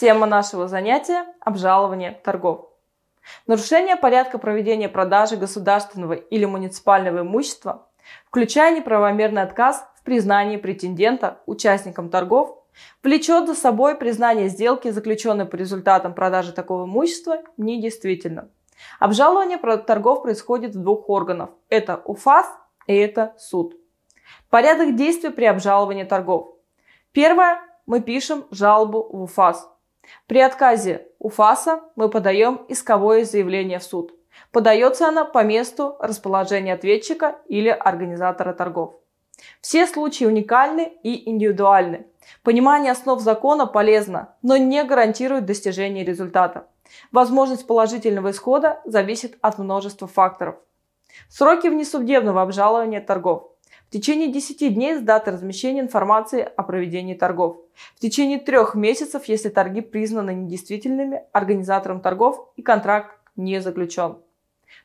Тема нашего занятия – обжалование торгов. Нарушение порядка проведения продажи государственного или муниципального имущества, включая неправомерный отказ в признании претендента участником торгов, влечет за собой признание сделки, заключенной по результатам продажи такого имущества, недействительным. Обжалование торгов происходит в двух органов: это УФАС и это суд. Порядок действий при обжаловании торгов. Первое. Мы пишем жалобу в УФАС при отказе УФАСа мы подаем исковое заявление в суд. Подается она по месту расположения ответчика или организатора торгов. Все случаи уникальны и индивидуальны. Понимание основ закона полезно, но не гарантирует достижение результата. Возможность положительного исхода зависит от множества факторов. Сроки внесудебного обжалования торгов. В течение 10 дней с даты размещения информации о проведении торгов. В течение трех месяцев, если торги признаны недействительными, организатором торгов и контракт не заключен.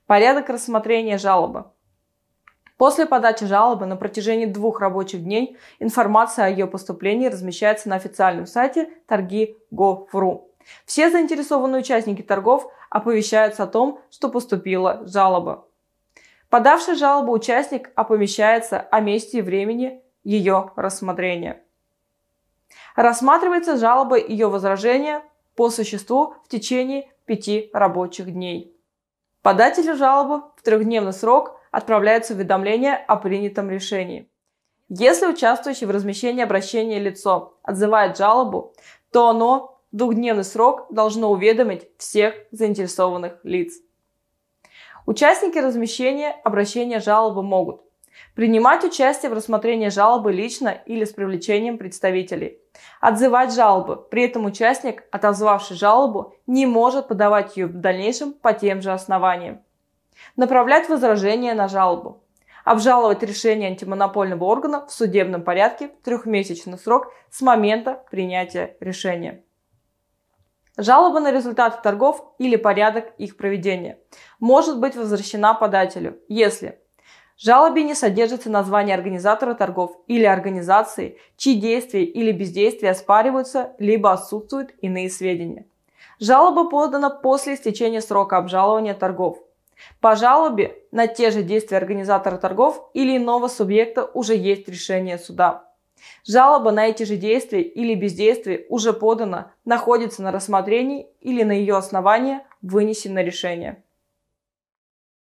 Порядок рассмотрения жалобы. После подачи жалобы на протяжении двух рабочих дней информация о ее поступлении размещается на официальном сайте торги.gov.ru. Все заинтересованные участники торгов оповещаются о том, что поступила жалоба. Подавший жалобу участник опомещается о а месте и времени ее рассмотрения. Рассматривается жалоба ее возражения по существу в течение пяти рабочих дней. Подателю жалобы в трехдневный срок отправляется уведомление о принятом решении. Если участвующий в размещении обращения лицо отзывает жалобу, то оно в двухдневный срок должно уведомить всех заинтересованных лиц. Участники размещения обращения жалобы могут принимать участие в рассмотрении жалобы лично или с привлечением представителей, отзывать жалобы, при этом участник, отозвавший жалобу, не может подавать ее в дальнейшем по тем же основаниям, направлять возражения на жалобу, обжаловать решение антимонопольного органа в судебном порядке в трехмесячный срок с момента принятия решения. Жалоба на результаты торгов или порядок их проведения может быть возвращена подателю, если в жалобе не содержится название организатора торгов или организации, чьи действия или бездействия оспариваются, либо отсутствуют иные сведения. Жалоба подана после истечения срока обжалования торгов. По жалобе на те же действия организатора торгов или иного субъекта уже есть решение суда. Жалоба на эти же действия или бездействие уже подана, находится на рассмотрении или на ее основании вынесено решение.